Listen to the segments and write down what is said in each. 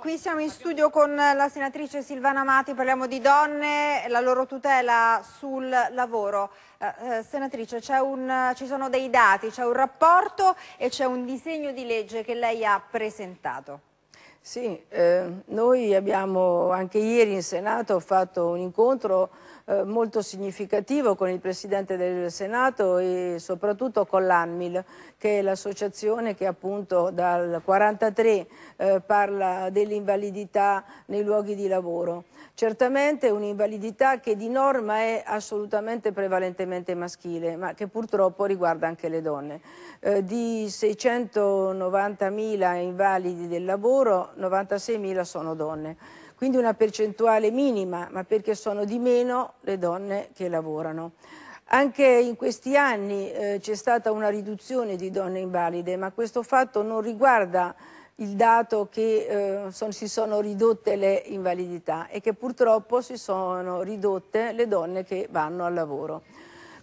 Qui siamo in studio con la senatrice Silvana Amati, parliamo di donne, e la loro tutela sul lavoro. Eh, eh senatrice, un, ci sono dei dati, c'è un rapporto e c'è un disegno di legge che lei ha presentato. Sì, eh, noi abbiamo anche ieri in Senato fatto un incontro eh, molto significativo con il Presidente del Senato e soprattutto con l'ANMIL, che è l'associazione che appunto dal 1943 eh, parla dell'invalidità nei luoghi di lavoro. Certamente un'invalidità che di norma è assolutamente prevalentemente maschile, ma che purtroppo riguarda anche le donne. Eh, di 690.000 invalidi del lavoro, 96.000 sono donne quindi una percentuale minima, ma perché sono di meno le donne che lavorano. Anche in questi anni eh, c'è stata una riduzione di donne invalide, ma questo fatto non riguarda il dato che eh, son, si sono ridotte le invalidità e che purtroppo si sono ridotte le donne che vanno al lavoro.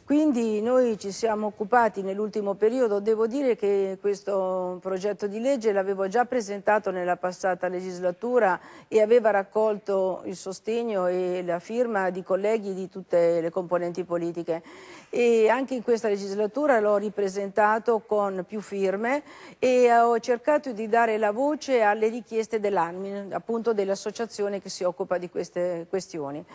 Quindi noi ci siamo occupati nell'ultimo periodo, devo dire che questo progetto di legge l'avevo già presentato nella passata legislatura e aveva raccolto il sostegno e la firma di colleghi di tutte le componenti politiche e anche in questa legislatura l'ho ripresentato con più firme e ho cercato di dare la voce alle richieste dell'ANMIN, appunto dell'associazione che si occupa di queste questioni.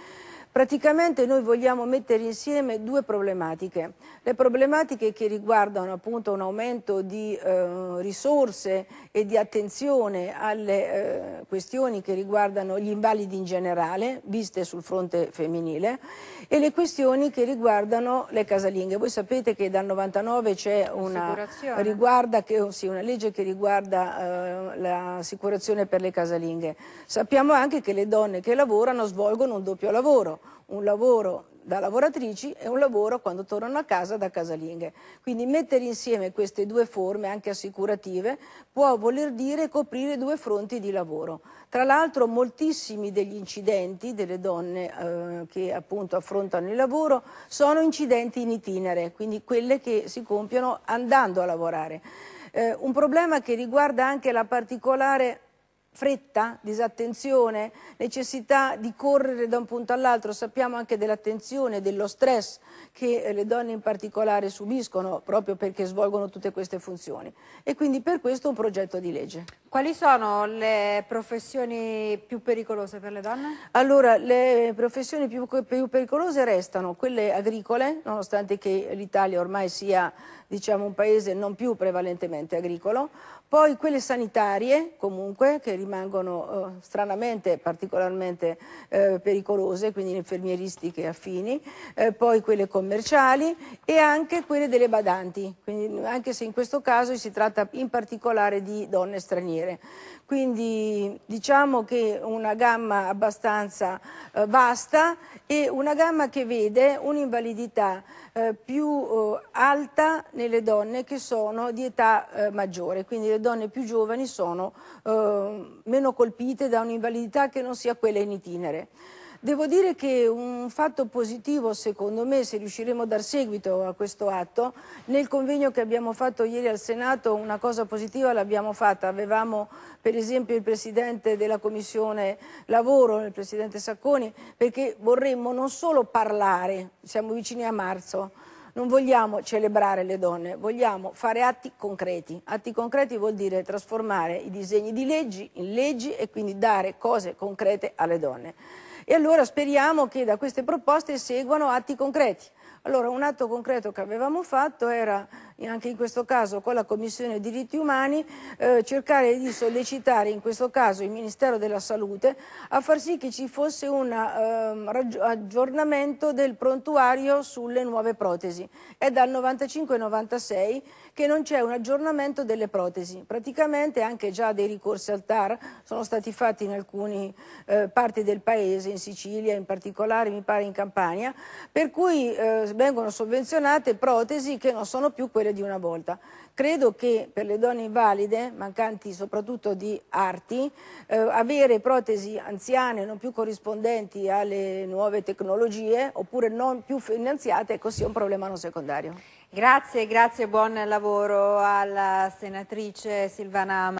Praticamente noi vogliamo mettere insieme due problematiche, le problematiche che riguardano appunto un aumento di eh, risorse e di attenzione alle eh, questioni che riguardano gli invalidi in generale, viste sul fronte femminile, e le questioni che riguardano le casalinghe. Voi sapete che dal 99 c'è una, oh, sì, una legge che riguarda eh, l'assicurazione per le casalinghe. Sappiamo anche che le donne che lavorano svolgono un doppio lavoro un lavoro da lavoratrici e un lavoro quando tornano a casa da casalinghe. Quindi mettere insieme queste due forme, anche assicurative, può voler dire coprire due fronti di lavoro. Tra l'altro moltissimi degli incidenti delle donne eh, che appunto affrontano il lavoro sono incidenti in itinere, quindi quelle che si compiono andando a lavorare. Eh, un problema che riguarda anche la particolare fretta, disattenzione, necessità di correre da un punto all'altro, sappiamo anche dell'attenzione, dello stress che eh, le donne in particolare subiscono proprio perché svolgono tutte queste funzioni e quindi per questo un progetto di legge. Quali sono le professioni più pericolose per le donne? Allora, le professioni più, più pericolose restano quelle agricole, nonostante che l'Italia ormai sia diciamo, un paese non più prevalentemente agricolo, poi quelle sanitarie comunque che rimangono eh, stranamente particolarmente eh, pericolose, quindi infermieristiche affini, eh, poi quelle commerciali e anche quelle delle badanti, quindi, anche se in questo caso si tratta in particolare di donne straniere. Quindi diciamo che una gamma abbastanza eh, vasta e una gamma che vede un'invalidità eh, più eh, alta nelle donne che sono di età maggiore, quindi le donne più giovani sono ehm, meno colpite da un'invalidità che non sia quella in itinere. Devo dire che un fatto positivo, secondo me, se riusciremo a dar seguito a questo atto, nel convegno che abbiamo fatto ieri al Senato una cosa positiva l'abbiamo fatta. Avevamo per esempio il Presidente della Commissione Lavoro, il Presidente Sacconi, perché vorremmo non solo parlare, siamo vicini a marzo, non vogliamo celebrare le donne, vogliamo fare atti concreti. Atti concreti vuol dire trasformare i disegni di leggi in leggi e quindi dare cose concrete alle donne. E allora speriamo che da queste proposte seguano atti concreti. Allora un atto concreto che avevamo fatto era, anche in questo caso con la Commissione diritti umani, eh, cercare di sollecitare in questo caso il Ministero della Salute a far sì che ci fosse un eh, aggiornamento del prontuario sulle nuove protesi. È dal 95-96 che non c'è un aggiornamento delle protesi. Praticamente anche già dei ricorsi al TAR sono stati fatti in alcune eh, parti del paese, in Sicilia in particolare, mi pare in Campania, per cui eh, vengono sovvenzionate protesi che non sono più quelle di una volta. Credo che per le donne invalide, mancanti soprattutto di arti, eh, avere protesi anziane non più corrispondenti alle nuove tecnologie oppure non più finanziate, ecco sia un problema non secondario. Grazie, grazie, buon lavoro alla senatrice Silvana